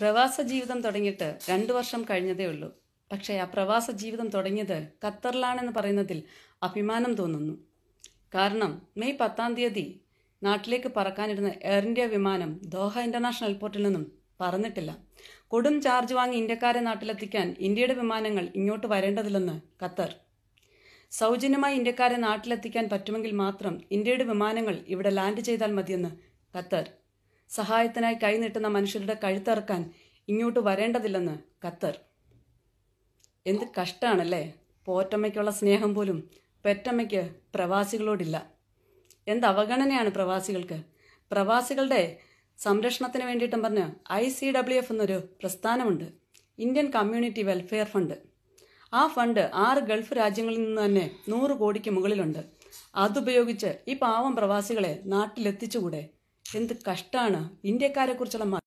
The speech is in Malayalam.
പ്രവാസ ജീവിതം തുടങ്ങിയിട്ട് രണ്ടു വർഷം കഴിഞ്ഞതേ ഉള്ളൂ പക്ഷേ ആ പ്രവാസ ജീവിതം തുടങ്ങിയത് ഖത്തറിലാണെന്ന് പറയുന്നതിൽ അഭിമാനം തോന്നുന്നു കാരണം മെയ് പത്താം തീയതി നാട്ടിലേക്ക് പറക്കാനിരുന്ന എയർ ഇന്ത്യ വിമാനം ദോഹ ഇന്റർനാഷണൽ എയർപോർട്ടിൽ നിന്നും പറന്നിട്ടില്ല കൊടും ചാർജ് വാങ്ങി ഇന്ത്യക്കാരെ നാട്ടിലെത്തിക്കാൻ ഇന്ത്യയുടെ വിമാനങ്ങൾ ഇങ്ങോട്ട് വരേണ്ടതില്ലെന്ന് ഖത്തർ സൗജന്യമായി ഇന്ത്യക്കാരെ നാട്ടിലെത്തിക്കാൻ പറ്റുമെങ്കിൽ മാത്രം ഇന്ത്യയുടെ വിമാനങ്ങൾ ഇവിടെ ലാൻഡ് ചെയ്താൽ മതിയെന്ന് ഖത്തർ സഹായത്തിനായി കൈനീട്ടുന്ന മനുഷ്യരുടെ കഴുത്തറക്കാൻ ഇങ്ങോട്ട് വരേണ്ടതില്ലെന്ന് ഖത്തർ എന്ത് കഷ്ടമാണല്ലേ പോറ്റമ്മയ്ക്കുള്ള സ്നേഹം പോലും പെറ്റമ്മയ്ക്ക് പ്രവാസികളോടില്ല എന്ത് അവഗണനയാണ് പ്രവാസികൾക്ക് പ്രവാസികളുടെ സംരക്ഷണത്തിന് വേണ്ടിയിട്ടും പറഞ്ഞ് ഐ സി ഡബ്ല്യു എഫ് എന്നൊരു പ്രസ്ഥാനമുണ്ട് ഇന്ത്യൻ കമ്മ്യൂണിറ്റി വെൽഫെയർ ഫണ്ട് ആ ഫണ്ട് ആറ് ഗൾഫ് രാജ്യങ്ങളിൽ നിന്ന് തന്നെ നൂറ് കോടിക്ക് മുകളിലുണ്ട് അതുപയോഗിച്ച് ഈ പാവം പ്രവാസികളെ നാട്ടിലെത്തിച്ചുകൂടെ എന്ത് കഷ്ടമാണ് ഇന്ത്യക്കാരെ കുറിച്ചുള്ള